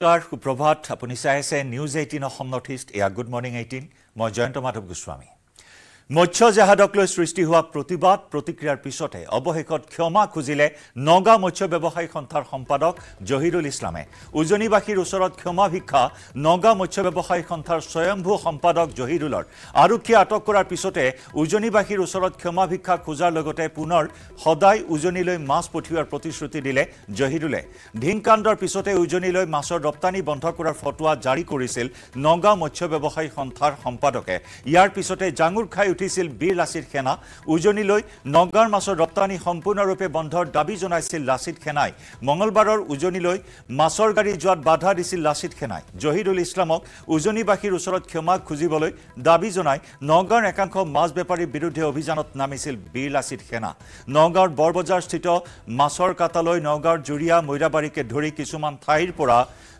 নমস্কাৰ সুপ্ৰভাত আপনি চাই আছে news eighteen Assam north east এয়া গুড মৰ্ণিং এইটিন মই জয়ন্ত মাধৱ গোস্বামী মৎস্য মৎস্যজাহাজক লৈ সৃষ্টি হোৱা প্ৰতিবাদ প্ৰতিক্ৰিয়াৰ পিছতে অৱশেষত ক্ষমা খুজিলে নগাঁও মৎস্য ব্যৱসায়ী সন্থাৰ সম্পাদক জহিৰুল ইছলামে উজনিবাসীৰ ওচৰত ক্ষমা ভিক্ষা নগাঁও মৎস্য ব্যৱসায়ী সন্থাৰ স্বয়ম্ভূ সম্পাদক জহিৰুলৰ আৰক্ষীয়ে আটক কৰাৰ পিছতে উজনিবাসীৰ ওচৰত ক্ষমা ভিক্ষা খোজাৰ লগতে পুনৰ সদায় উজনিলৈ মাছ পঠিওৱাৰ প্ৰতিশ্ৰুতি দিলে জহিৰুলে ঢিংকাণ্ডৰ পিছতে উজনিলৈ মাছৰ ৰপ্তানি বন্ধ কৰাৰ ফটোৱা জাৰি কৰিছিল নগাঁও মৎস্য ব্যৱসায়ী সন্থাৰ সম্পাদকে ইয়াৰ পিছতে জাঙুৰ খাই উঠিছিল বীৰ লাচিত সেনা উজনিলৈ নগাঁৱৰ মাছৰ ৰপ্তানি সম্পূৰ্ণৰূপে বন্ধৰ দাবী জনাইছিল লাচিত সেনাই মঙলবাৰৰ উজনিলৈ মাছৰ গাড়ী যোৱাত বাধা দিছিল লাচিত সেনাই জহিদুল ইছলামক উজনিবাসীৰ ওচৰত ক্ষমা খুজিবলৈ দাবী জনাই নগাঁৱৰ একাংশ মাছ বেপাৰীৰ বিৰুদ্ধে অভিযানত নামিছিল বীৰ লাচিত সেনা নগাঁৱৰ বৰবজাৰস্থিত মাছৰ কাটালৈ নগাঁৱৰ জুৰীয়া মৈৰাবাৰীকে ধৰি কিছুমান ঠাইৰ পৰা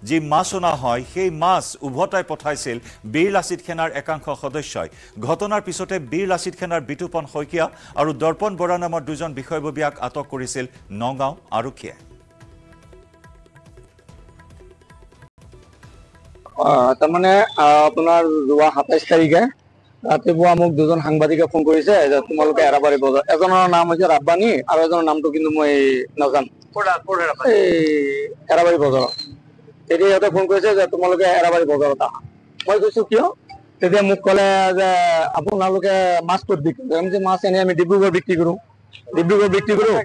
যি মাছ অনা হয় সেই মাছ উভতাই পঠাইছিল বীৰ লাচিত সেনাৰ একাংশ সদস্যই ঘটনাৰ পিছতে বীৰ লাচিত সেনাৰ বিতুপন শইকীয়া আৰু দৰ্পণ বৰা নামৰ দুজন বিষয়ববীয়াক আটক কৰিছিল নগাঁও আৰক্ষীয়ে তাৰমানে আপোনাৰ যোৱা সাতাইছ তাৰিখে ৰাতিপুৱা মোক দুজন সাংবাদিকে ফোন কৰিছে যে তোমালোকে এৰাবাৰী বজাৰ এজনৰ নাম হৈছে ৰাব্বানী আৰু এজনৰ নামটো কিন্তু মই নাজানো এই এৰাবাৰী বজাৰত তেতিয়া সিহঁতে ফোন কৰিছে যে তোমালোকে এৰাবাৰী বজাৰত আহা মই কৈছো কিয় তেতিয়া মোক ক'লে যে আপোনালোকে মাছ ক'ত বিক্ৰী কৰিম যে মাছ এনেই আমি ডিব্ৰুগড় বিক্ৰী কৰোঁ ডিব্ৰুগড় বিক্ৰী কৰোঁ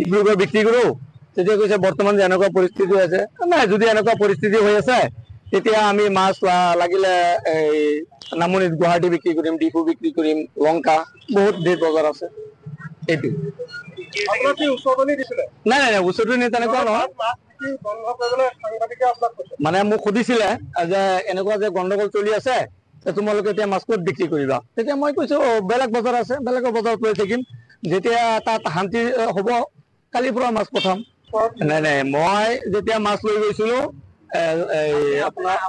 ডিব্ৰুগড় বিক্ৰী কৰোঁ তেতিয়া কৈছে বৰ্তমান যে এনেকুৱা পৰিস্থিতি হৈ আছে নাই যদি এনেকুৱা পৰিস্থিতি হৈ আছে তেতিয়া আমি মাছ লাগিলে এই নামনিত গুৱাহাটী বিক্ৰী কৰিম ডিফু বিক্ৰী কৰিম লংকা বহুত ধেৰ বজাৰ আছে এইটো নাই নাই নাই ওচৰটো তেনেকুৱা নহয় মানে মোক সুধিছিলে যে এনেকুৱা যে গণ্ডগোল চলি আছে তোমালোকে এতিয়া মাছ ক'ত বিক্ৰী কৰিবা তেতিয়া মই কৈছো বেলেগ বজাৰ আছে বেলেগৰ বজাৰত লৈ থাকিম যেতিয়া তাত শান্তি হব কালিৰ পৰা মাছ পঠাম নাই নাই মই যেতিয়া মাছ লৈ গৈছিলো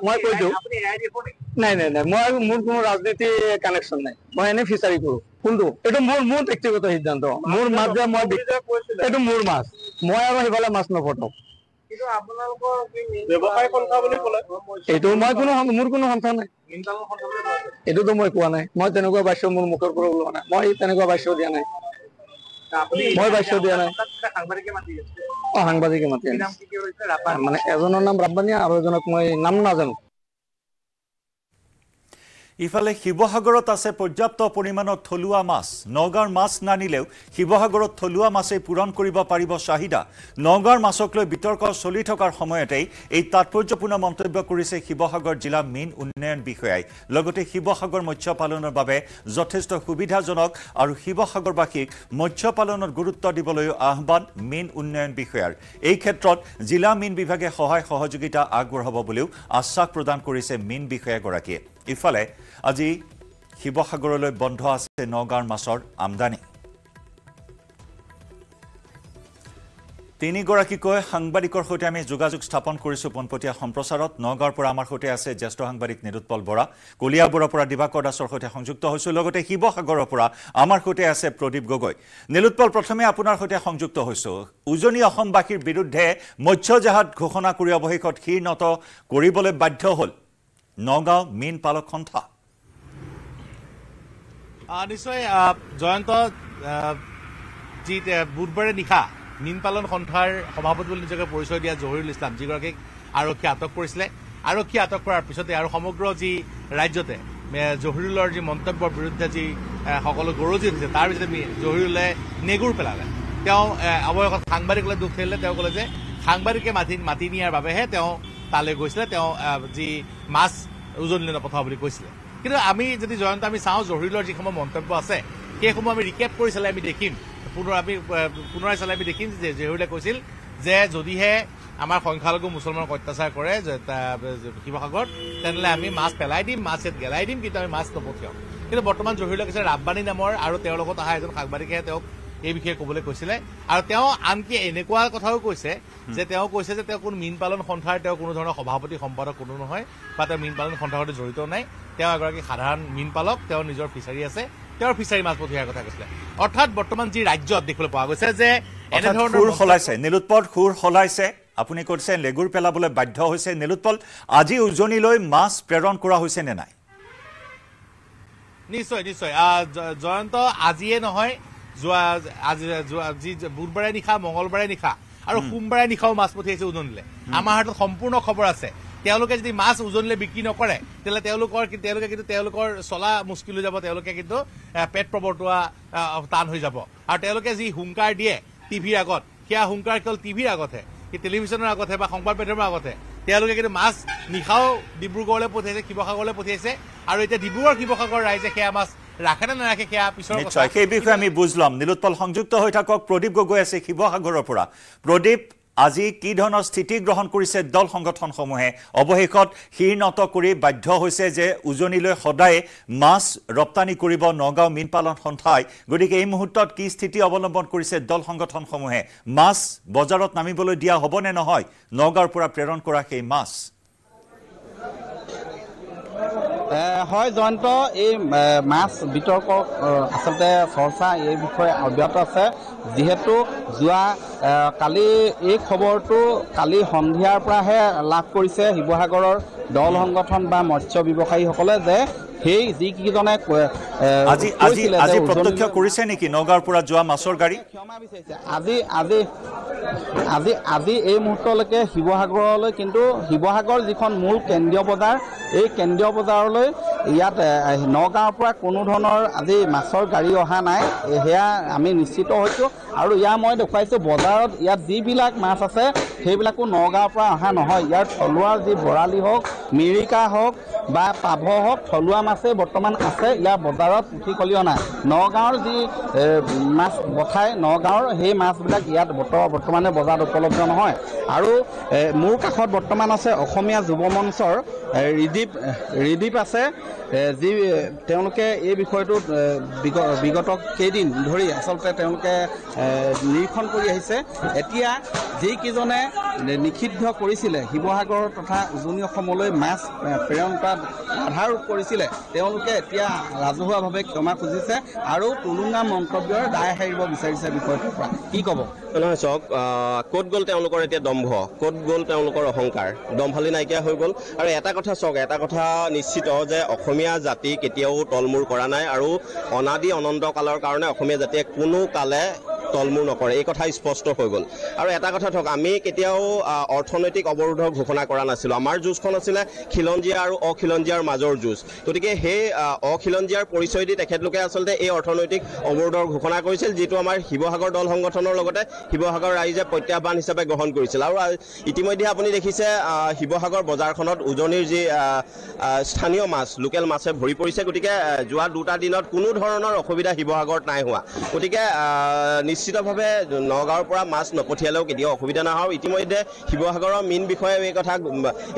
মই কৈছো নাই নাই নাই মই মোৰ কোনো ৰাজনীতি কানেকশ্যন নাই মই এনে ফিচাৰী কৰো কোনটো এইটো মোৰ মোৰ ব্যক্তিগত সিদ্ধান্ত মোৰ মাছ যে মই এইটো মোৰ মাছ মই আৰু সেইফালে মাছ নপঠাওঁ এইটো মই কোৱা নাই মই তেনেকুৱা বাচ্য মোৰ মুখৰ পৰা ওলোৱা নাই মই তেনেকুৱা বাচ্য দিয়া নাই মই বাচ্য দিয়া নাই সাংবাদিকে মাতি মানে এজনৰ নাম ৰাব্বানী আৰু এজনক মই নাম নাজানো ইফালে শিৱসাগৰত আছে পৰ্যাপ্ত পৰিমাণৰ থলুৱা মাছ নগাঁৱৰ মাছ নানিলেও শিৱসাগৰত থলুৱা মাছেই পূৰণ কৰিব পাৰিব চাহিদা নগাঁৱৰ মাছক লৈ বিতৰ্ক চলি থকাৰ সময়তেই এই তাৎপৰ্যপূৰ্ণ মন্তব্য কৰিছে শিৱসাগৰ জিলা মীন উন্নয়ন বিষয়াই লগতে শিৱসাগৰ মৎস্য পালনৰ বাবে যথেষ্ট সুবিধাজনক আৰু শিৱসাগৰবাসীক মৎস্য পালনত গুৰুত্ব দিবলৈও আহ্বান মীন উন্নয়ন বিষয়াৰ এই ক্ষেত্ৰত জিলা মীন বিভাগে সহায় সহযোগিতা আগবঢ়াব বুলিও আশ্বাস প্ৰদান কৰিছে মীন বিষয়াগৰাকীয়ে ইফালে আজি শিৱসাগৰলৈ বন্ধ আছে নগাঁৱৰ মাছৰ আমদানি তিনিগৰাকীকৈ সাংবাদিকৰ সৈতে আমি যোগাযোগ স্থাপন কৰিছোঁ পোনপটীয়া সম্প্ৰচাৰত নগাঁৱৰ পৰা আমাৰ সৈতে আছে জ্যেষ্ঠ সাংবাদিক নিৰুৎপল বৰা কলিয়াবোৰৰ পৰা দিবাকৰ দাসৰ সৈতে সংযুক্ত হৈছোঁ লগতে শিৱসাগৰৰ পৰা আমাৰ সৈতে আছে প্ৰদীপ গগৈ নিলোৎপল প্ৰথমে আপোনাৰ সৈতে সংযুক্ত হৈছোঁ উজনি অসমবাসীৰ বিৰুদ্ধে মৎস্য জাহাজ ঘোষণা কৰি অৱশেষত ক্ষীৰ নত কৰিবলৈ বাধ্য হ'ল নগাঁও মেইন পালক সন্থা নিশ্চয় জয়ন্ত যি বুধবাৰে নিশা মীন পালন সন্থাৰ সভাপতি বুলি নিজকে পৰিচয় দিয়া জহিৰুল ইছলাম যিগৰাকীক আৰক্ষীয়ে আটক কৰিছিলে আৰক্ষীয়ে আটক কৰাৰ পিছতে আৰু সমগ্ৰ যি ৰাজ্যতে জহিৰুলৰ যি মন্তব্যৰ বিৰুদ্ধে যি সকলো গৰজি উঠিছে তাৰ পিছতে জহিৰুলে নেগুৰ পেলালে তেওঁ অৱশেষত সাংবাদিকলৈ দুখ ঠেলিলে তেওঁ ক'লে যে সাংবাদিকে মাতি মাতি নিয়াৰ বাবেহে তেওঁ তালৈ গৈছিলে তেওঁ যি মাছ উজনি লেনৰ কথা বুলি কৈছিলে কিন্তু আমি যদি জয়ন্ত আমি চাওঁ জহৰিলৰ যিসমূহ মন্তব্য আছে সেইসমূহ আমি ৰিকেপ কৰি চালে আমি দেখিম পুনৰ আমি পুনৰাই চালে আমি দেখিম যে জহিৰলে কৈছিল যে যদিহে আমাৰ সংখ্যালঘু মুছলমানক অত্যাচাৰ কৰে শিৱসাগৰত তেনেহ'লে আমি মাছ পেলাই দিম মাছ ইয়াত গেলাই দিম কিন্তু আমি মাছ নপঠিয়াওঁ কিন্তু বৰ্তমান জহিৰলে কৈছে ৰাব্বানী নামৰ আৰু তেওঁৰ লগত অহা এজন সাংবাদিকেহে তেওঁক এই বিষয়ে কবলৈ কৈছিলে আৰু তেওঁ আনকি এনেকুৱা কথাও কৈছে যে তেওঁ কৈছে যে তেওঁ কোনো মীন পালন সন্থাৰ তেওঁ কোনো ধৰণৰ সভাপতি সম্পাদক কোনো নহয় বা তেওঁ মীন পালন সন্থাৰ সৈতে জড়িত নাই তেওঁ এগৰাকী সাধাৰণ মীন পালক তেওঁ নিজৰ ফিচাৰী আছে তেওঁৰ ফিচাৰী মাছ পঠিওৱাৰ কথা কৈছিলে অৰ্থাৎ বৰ্তমান যি ৰাজ্যত দেখিবলৈ পোৱা গৈছে যে এনেধৰণৰ সলাইছে নীলোৎপথ সুৰ সলাইছে আপুনি কৈছে লেগুৰ পেলাবলৈ বাধ্য হৈছে নীলোৎপল আজি উজনিলৈ মাছ প্ৰেৰণ কৰা হৈছে নে নাই নিশ্চয় নিশ্চয় জয়ন্ত আজিয়ে নহয় যোৱা আজি যোৱা যি বুধবাৰে নিশা মঙলবাৰে নিশা আৰু সোমবাৰে নিশাও মাছ পঠিয়াইছে উজনিলে আমাৰ হাতত সম্পূৰ্ণ খবৰ আছে তেওঁলোকে যদি মাছ উজনিলে বিক্ৰী নকৰে তেতিয়াহ'লে তেওঁলোকৰ তেওঁলোকে কিন্তু তেওঁলোকৰ চলা মুস্কিল হৈ যাব তেওঁলোকে কিন্তু পেট প্ৰৱৰ্তোৱা টান হৈ যাব আৰু তেওঁলোকে যি হুংকাৰ দিয়ে টিভিৰ আগত সেয়া হুংকাৰ কেৱল টিভিৰ আগতহে টেলিভিশ্যনৰ আগতহে বা সংবাদ মাধ্যমৰ আগতহে তেওঁলোকে কিন্তু মাছ নিশাও ডিব্ৰুগড়লৈ পঠিয়াইছে শিৱসাগৰলৈ পঠিয়াইছে আৰু এতিয়া ডিব্ৰুগড় শিৱসাগৰ ৰাইজে সেয়া মাছ ৰাখে নাৰাখে সেয়া পিছৰ কথা সেই বিষয়ে আমি বুজ ল'ম নীলোৎপল সংযুক্ত হৈ থাকক প্ৰদীপ গগৈ আছে শিৱসাগৰৰ পৰা প্ৰদীপ আজি কি ধৰণৰ স্থিতি গ্ৰহণ কৰিছে দল সংগঠনসমূহে অৱশেষত শীৰ্ণত কৰি বাধ্য হৈছে যে উজনিলৈ সদায় মাছ ৰপ্তানি কৰিব নগাঁও মীন পালন সন্থাই গতিকে এই মুহূৰ্তত কি স্থিতি অৱলম্বন কৰিছে দল সংগঠনসমূহে মাছ বজাৰত নামিবলৈ দিয়া হ'বনে নহয় নগাঁৱৰ পৰা প্ৰেৰণ কৰা সেই মাছ হয় জয়ন্ত এই মাছ বিতৰ্ক আচলতে চৰ্চা এই বিষয়ে অব্যাহত আছে যিহেতু যোৱা কালি এই খবৰটো কালি সন্ধিয়াৰ পৰাহে লাভ কৰিছে শিৱসাগৰৰ দল সংগঠন বা মৎস্য ব্যৱসায়ীসকলে যে সেই যিকেইজনে আজি আজি আজি প্ৰত্যক্ষ কৰিছে নেকি নগাঁৱৰ পৰা যোৱা মাছৰ গাড়ী আজি আজি আজি আজি এই মুহূৰ্তলৈকে শিৱসাগৰলৈ কিন্তু শিৱসাগৰ যিখন মূল কেন্দ্ৰীয় বজাৰ এই কেন্দ্ৰীয় বজাৰলৈ ইয়াত নগাঁৱৰ পৰা কোনো ধৰণৰ আজি মাছৰ গাড়ী অহা নাই সেয়া আমি নিশ্চিত হৈছোঁ আৰু ইয়াৰ মই দেখুৱাইছোঁ বজাৰত ইয়াত যিবিলাক মাছ আছে সেইবিলাকো নগাঁৱৰ পৰা অহা নহয় ইয়াৰ থলুৱা যি বৰালি হওক মিৰিকা হওক বা পাভ হওক থলুৱা মাছে বৰ্তমান আছে ইয়াৰ বজাৰত উঠি ক'লি নাই নগাঁৱৰ যি মাছ বঠাই নগাঁৱৰ সেই মাছবিলাক ইয়াত বৰ্তমানে বজাৰত উপলব্ধ নহয় আৰু মোৰ কাষত বৰ্তমান আছে অসমীয়া যুৱ মঞ্চৰ ৰিদীপ ৰিদীপ আছে যি তেওঁলোকে এই বিষয়টোত বিগত কেইদিন ধৰি আচলতে তেওঁলোকে নিৰীক্ষণ কৰি আহিছে এতিয়া যিকেইজনে নিষিদ্ধ কৰিছিলে শিৱসাগৰ তথা উজনি অসমলৈ মাছ প্ৰেৰণ কৰা আধাৰ কৰিছিলে তেওঁলোকে এতিয়া ৰাজহুৱাভাৱে ক্ষমা খুজিছে আৰু টুলুঙা মন্তব্যৰ দায় সাৰিব বিচাৰিছে বিষয়টোৰ পৰা কি ক'ব নহয় চাওক ক'ত গ'ল তেওঁলোকৰ এতিয়া দম্ভ ক'ত গ'ল তেওঁলোকৰ অহংকাৰ দম্ভালি নাইকিয়া হৈ গ'ল আৰু এটা কথা চাওক এটা কথা নিশ্চিত যে অসমীয়া জাতি কেতিয়াও তলমূৰ কৰা নাই আৰু অনাদি অনন্ত কালৰ কাৰণে অসমীয়া জাতিয়ে কোনো কালে তলমূৰ নকৰে এই কথা স্পষ্ট হৈ গ'ল আৰু এটা কথা থওক আমি কেতিয়াও অৰ্থনৈতিক অৱৰোধৰ ঘোষণা কৰা নাছিলোঁ আমাৰ যুঁজখন আছিলে খিলঞ্জীয়া আৰু অখিলঞ্জীয়াৰ মাজৰ যুঁজ গতিকে সেই অখিলঞ্জীয়াৰ পৰিচয় দি তেখেতলোকে আচলতে এই অৰ্থনৈতিক অৱৰোধৰ ঘোষণা কৰিছিল যিটো আমাৰ শিৱসাগৰ দল সংগঠনৰ লগতে শিৱসাগৰ ৰাইজে প্ৰত্যাহ্বান হিচাপে গ্ৰহণ কৰিছিল আৰু ইতিমধ্যে আপুনি দেখিছে শিৱসাগৰ বজাৰখনত উজনিৰ যি স্থানীয় মাছ লোকেল মাছে ভৰি পৰিছে গতিকে যোৱা দুটা দিনত কোনো ধৰণৰ অসুবিধা শিৱসাগৰত নাই হোৱা গতিকে নিশ্চিতভাৱে নগাঁৱৰ পৰা মাছ নপঠিয়ালেও কেতিয়াও অসুবিধা নহয় ইতিমধ্যে শিৱসাগৰৰ মেইন বিষয়ে এই কথা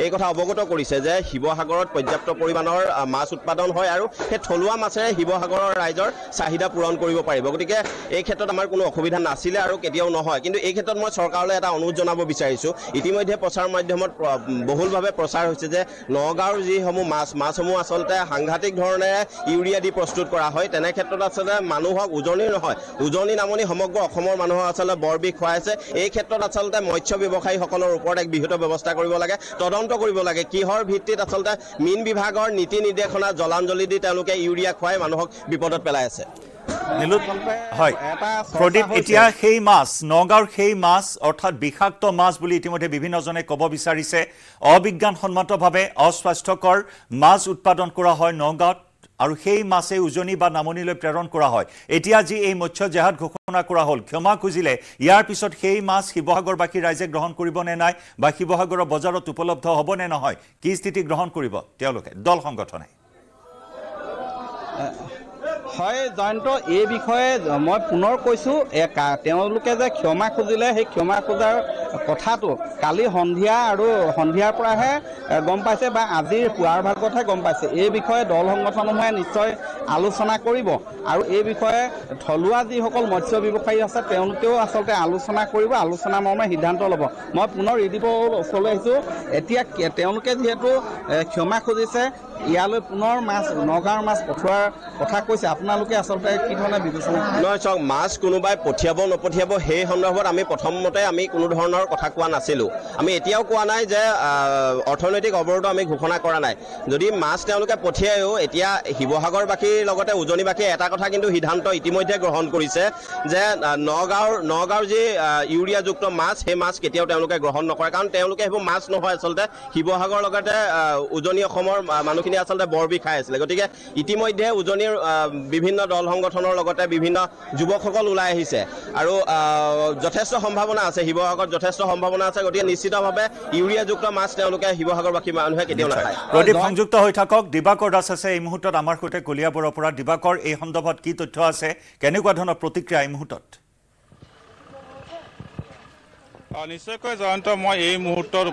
এই কথা অৱগত কৰিছে যে শিৱসাগৰত পৰ্যাপ্ত পৰিমাণৰ মাছ উৎপাদন হয় আৰু সেই থলুৱা মাছেৰে শিৱসাগৰৰ ৰাইজৰ চাহিদা পূৰণ কৰিব পাৰিব গতিকে এই ক্ষেত্ৰত আমাৰ কোনো অসুবিধা নাছিলে আৰু কেতিয়াও নহয় কিন্তু এই ক্ষেত্ৰত মই চৰকাৰলৈ এটা অনুৰোধ জনাব বিচাৰিছোঁ ইতিমধ্যে প্ৰচাৰ মাধ্যমত বহুলভাৱে প্ৰচাৰ হৈছে যে নগাঁৱৰ যিসমূহ মাছ মাছসমূহ আচলতে সাংঘাতিক ধৰণেৰে ইউৰিয়া দি প্ৰস্তুত কৰা হয় তেনে ক্ষেত্ৰত আচলতে মানুহক উজনিৰ নহয় উজনি নামনি সমগ্ৰ অসমৰ মানুহক আচলতে বৰ বিষ খুৱাই আছে এই ক্ষেত্ৰত আচলতে মৎস্য ব্যৱসায়ীসকলৰ ওপৰত এক বিহুত ব্যৱস্থা কৰিব লাগে তদন্ত কৰিব লাগে কিহৰ ভিত্তিত আচলতে মীন বিভাগৰ নীতি নিৰ্দেশনা জলাঞ্জলি দি তেওঁলোকে ইউৰিয়া খুৱাই মানুহক বিপদত পেলাই আছে হয় প্ৰদীপ এতিয়া সেই মাছ নগাঁৱৰ সেই মাছ অৰ্থাৎ বিষাক্ত মাছ বুলি ইতিমধ্যে বিভিন্নজনে ক'ব বিচাৰিছে অবিজ্ঞানসন্মতভাৱে অস্বাস্থ্যকৰ মাছ উৎপাদন কৰা হয় নগাঁৱত আৰু সেই মাছেই উজনি বা নামনিলৈ প্ৰেৰণ কৰা হয় এতিয়া যি এই মৎস্য জেহাদ ঘোষণা কৰা হ'ল ক্ষমা খুজিলে ইয়াৰ পিছত সেই মাছ শিৱসাগৰবাসী ৰাইজে গ্ৰহণ কৰিব নে নাই বা শিৱসাগৰৰ বজাৰত উপলব্ধ হ'বনে নহয় কি স্থিতি গ্ৰহণ কৰিব তেওঁলোকে দল সংগঠনে হয় জয়ন্ত এই বিষয়ে মই পুনৰ কৈছোঁ তেওঁলোকে যে ক্ষমা খুজিলে সেই ক্ষমা খোজাৰ কথাটো কালি সন্ধিয়া আৰু সন্ধিয়াৰ পৰাহে গম পাইছে বা আজিৰ পুৱাৰ ভাগতহে গম পাইছে এই বিষয়ে দল সংগঠনসমূহে নিশ্চয় আলোচনা কৰিব আৰু এই বিষয়ে থলুৱা যিসকল মৎস্য ব্যৱসায়ী আছে তেওঁলোকেও আচলতে আলোচনা কৰিব আলোচনা মৰ্মে সিদ্ধান্ত ল'ব মই পুনৰ ইদিব ওচৰলৈ আহিছোঁ এতিয়া তেওঁলোকে যিহেতু ক্ষমা খুজিছে ইয়ালৈ পুনৰ মাছ নগাঁৱৰ মাছ পঠোৱাৰ কথা কৈছে আপোনালোকে আচলতে কি ধৰণে বিবেচনা নহয় চাওক মাছ কোনোবাই পঠিয়াব নপঠিয়াব সেই সন্দৰ্ভত আমি প্ৰথমতে আমি কোনো ধৰণৰ কথা কোৱা নাছিলোঁ আমি এতিয়াও কোৱা নাই যে অৰ্থনৈতিক অৱৰোধ আমি ঘোষণা কৰা নাই যদি মাছ তেওঁলোকে পঠিয়ায়ো এতিয়া শিৱসাগৰবাসীৰ লগতে উজনিবাসীয়ে এটা কথা কিন্তু সিদ্ধান্ত ইতিমধ্যে গ্ৰহণ কৰিছে যে নগাঁৱৰ নগাঁৱৰ যি ইউৰিয়াযুক্ত মাছ সেই মাছ কেতিয়াও তেওঁলোকে গ্ৰহণ নকৰে কাৰণ তেওঁলোকে সেইবোৰ মাছ নহয় আচলতে শিৱসাগৰ লগতে উজনি অসমৰ মানুহ মানুহখিনি আচলতে বৰ বিষাই আছিলে গতিকে ইতিমধ্যে উজনিৰ বিভিন্ন দল সংগঠনৰ লগতে বিভিন্ন যুৱকসকল ওলাই আহিছে আৰু যথেষ্ট সম্ভাৱনা আছে শিৱসাগৰত যথেষ্ট সম্ভাৱনা আছে গতিকে নিশ্চিতভাৱে ইউৰিয়াযুক্ত মাছ তেওঁলোকে শিৱসাগৰবাসী মানুহে কেতিয়াও নাখায় প্ৰদীপ সংযুক্ত হৈ থাকক দিবাকৰ দাস আছে এই মুহূৰ্তত আমাৰ সৈতে কলিয়াবৰৰ পৰা দিবাকৰ এই সন্দৰ্ভত কি তথ্য আছে কেনেকুৱা ধৰণৰ প্ৰতিক্ৰিয়া এই মুহূৰ্তত নিশ্চয়কৈ জয়ন্ত মই এই মুহূৰ্তত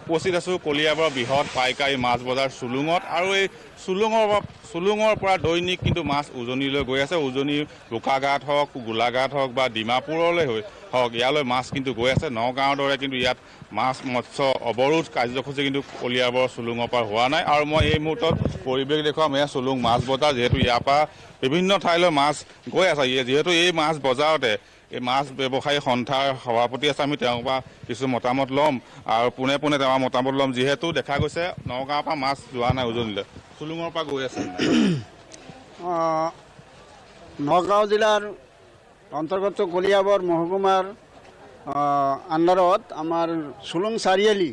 উপস্থিত আছোঁ কলিয়াবৰ বৃহৎ পাইকাৰী মাছ বজাৰ চুলুঙত আৰু এই চুলুঙৰ চুলুঙৰ পৰা দৈনিক কিন্তু মাছ উজনিলৈ গৈ আছে উজনি বোকাঘাট হওক গোলাঘাট হওক বা ডিমাপুৰলৈ হৈ হওক ইয়ালৈ মাছ কিন্তু গৈ আছে নগাঁৱৰ দৰে কিন্তু ইয়াত মাছ মৎস্য অৱৰোধ কাৰ্যসূচী কিন্তু কলিয়াবৰ চুলুঙৰ পৰা হোৱা নাই আৰু মই এই মুহূৰ্তত পৰিৱেশ দেখুৱাম এয়া চুলুং মাছ বজাৰ যিহেতু ইয়াৰ পৰা বিভিন্ন ঠাইলৈ মাছ গৈ আছে যিহেতু এই মাছ বজাৰতে এই মাছ ব্যৱসায়ী সন্থাৰ সভাপতি আছে আমি তেওঁৰ পৰা কিছু মতামত ল'ম আৰু পোনে পোনে তেওঁ মতামত ল'ম যিহেতু দেখা গৈছে নগাঁৱৰ পৰা মাছ যোৱা নাই উজনিলৈ চুলুঙৰ পৰা গৈ আছে নগাঁও জিলাৰ অন্তৰ্গত কলিয়াবৰ মহকুমাৰ আণ্ডাৰত আমাৰ চুলুং চাৰিআলি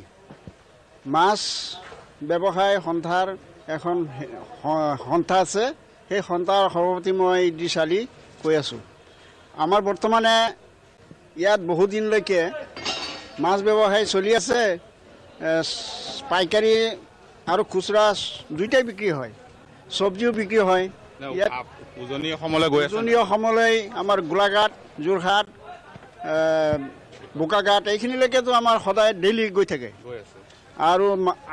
মাছ ব্যৱসায় সন্থাৰ এখন সন্থা আছে সেই সন্থাৰ সভাপতি মই ইদ্ৰিছ আলি কৈ আছোঁ আমাৰ বৰ্তমানে ইয়াত বহুদিনলৈকে মাছ ব্যৱসায় চলি আছে পাইকাৰী আৰু খুচুৰা দুইটাই বিক্ৰী হয় চব্জিও বিক্ৰী হয় ইয়াত উজনি অসমলৈ গৈ উজনি অসমলৈ আমাৰ গোলাঘাট যোৰহাট বোকাঘাট এইখিনিলৈকেতো আমাৰ সদায় ডেইলি গৈ থাকে আৰু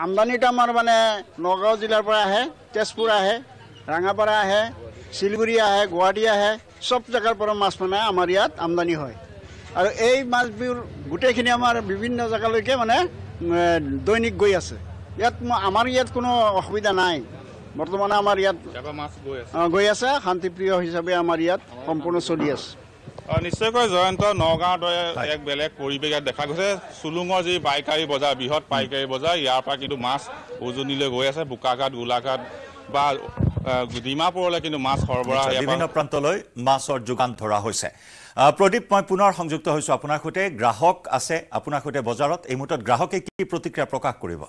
আমদানিটো আমাৰ মানে নগাঁও জিলাৰ পৰা আহে তেজপুৰ আহে ৰাঙাপাৰা আহে শিলগুড়ি আহে গুৱাহাটী আহে চব জেগাৰ পৰা মাছ মানে আমাৰ ইয়াত আমদানি হয় আৰু এই মাছবোৰ গোটেইখিনি আমাৰ বিভিন্ন জেগালৈকে মানে দৈনিক গৈ আছে ইয়াত আমাৰ ইয়াত কোনো অসুবিধা নাই বৰ্তমানে আমাৰ ইয়াত গৈ আছে শান্তিপ্ৰিয় হিচাপে আমাৰ ইয়াত সম্পূৰ্ণ চলি আছে নিশ্চয়কৈ জয়ন্ত নগাঁৱৰ দৰে এক বেলেগ পৰিৱেশ ইয়াত দেখা গৈছে চুলুঙৰ যি পাইকাৰী বজাৰ বৃহৎ পাইকাৰী বজাৰ ইয়াৰ পৰা কিন্তু মাছ উজনিলৈ গৈ আছে বোকাঘাট গোলাঘাট বা ডিমাপুৰলৈ কিন্তু মাছ সৰবৰাহ বিভিন্ন প্ৰান্তলৈ মাছৰ যোগান ধৰা হৈছে প্ৰদীপ মই পুনৰ সংযুক্ত হৈছো আপোনাৰ সৈতে গ্ৰাহক আছে আপোনাৰ সৈতে বজাৰত এই মুহূৰ্তত গ্ৰাহকে কি প্ৰতিক্ৰিয়া প্ৰকাশ কৰিব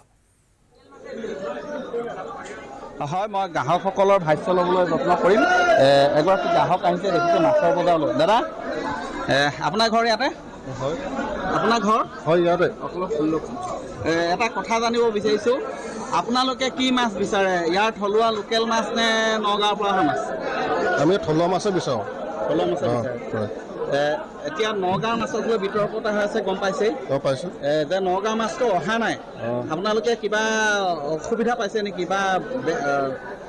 হয় মই গ্ৰাহকসকলৰ ভাষ্য ল'বলৈ যত্ন কৰিম এগৰাকী গ্ৰাহক আহিছে দেখিছোঁ মাছৰ বজাৰলৈ দাদা আপোনাৰ ঘৰ ইয়াতে হয় আপোনাৰ ঘৰ হয় ইয়াতে এটা কথা জানিব বিচাৰিছোঁ আপোনালোকে কি মাছ বিচাৰে ইয়াৰ থলুৱা লোকেল মাছ নে নগাঁৱৰ পৰা অহা মাছ আমি থলুৱা মাছে বিচাৰোঁ থলুৱা মাছ এতিয়া নগাঁও মাছতো বিতৰ্ক এটা হৈ আছে গম পাইছেই গম পাইছোঁ যে নগাঁও মাছটো অহা নাই আপোনালোকে কিবা অসুবিধা পাইছে নেকি কিবা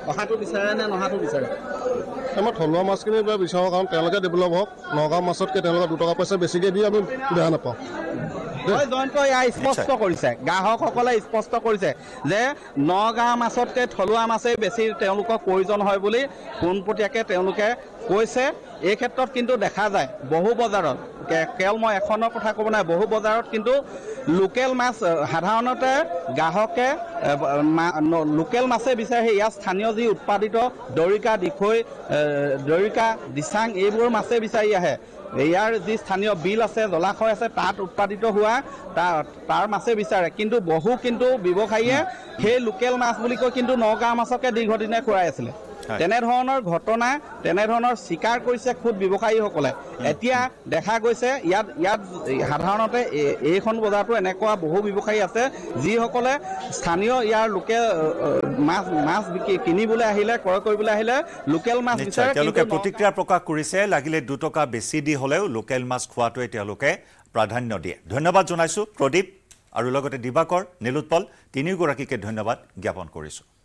অহাটো বিচাৰে নে নহাটো বিচাৰে আমাৰ থলুৱা মাছখিনি বিচাৰোঁ কাৰণ তেওঁলোকে ডেভেলপ হওক নগাঁও মাছতকৈ তেওঁলোকে দুটকা পইচা বেছিকৈ দি আমি বেয়া নাপাওঁ মই জয়ন্ত এয়া স্পষ্ট কৰিছে গ্ৰাহকসকলে স্পষ্ট কৰিছে যে নগাঁও মাছতকৈ থলুৱা মাছেই বেছি তেওঁলোকক প্ৰয়োজন হয় বুলি পোনপটীয়াকৈ তেওঁলোকে কৈছে এই ক্ষেত্ৰত কিন্তু দেখা যায় বহু বজাৰত কেৱল মই এখনৰ কথা ক'ব নাই বহু বজাৰত কিন্তু লোকেল মাছ সাধাৰণতে গ্ৰাহকে লোকেল মাছে বিচাৰে ইয়াৰ স্থানীয় যি উৎপাদিত দৰিকা দিখৈ দৰিকা দিচাং এইবোৰ মাছে বিচাৰি আহে ইয়াৰ যি স্থানীয় বিল আছে জলাশয় আছে তাত উৎপাদিত হোৱা তা তাৰ মাছে বিচাৰে কিন্তু বহু কিন্তু ব্যৱসায়ীয়ে সেই লোকেল মাছ বুলি কৈ কিন্তু নগাঁও মাছকে দীৰ্ঘদিনে খুৱাই আছিলে তেনেধৰণৰ ঘটনা তেনেধৰণৰ স্বীকাৰ কৰিছে খুদ ব্যৱসায়ীসকলে এতিয়া দেখা গৈছে ইয়াত ইয়াত সাধাৰণতে এইখন বজাৰটো এনেকুৱা বহু ব্যৱসায়ী আছে যিসকলে স্থানীয় ইয়াৰ লোকে মাছ মাছ কিনিবলৈ আহিলে ক্ৰয় কৰিবলৈ আহিলে লোকেল মাছ তেওঁলোকে প্ৰতিক্ৰিয়া প্ৰকাশ কৰিছে লাগিলে দুটকা বেছি দি হ'লেও লোকেল মাছ খোৱাটোৱে তেওঁলোকে প্ৰাধান্য দিয়ে ধন্যবাদ জনাইছোঁ প্ৰদীপ আৰু লগতে দিবাকৰ নীলোৎপল তিনিওগৰাকীকে ধন্যবাদ জ্ঞাপন কৰিছোঁ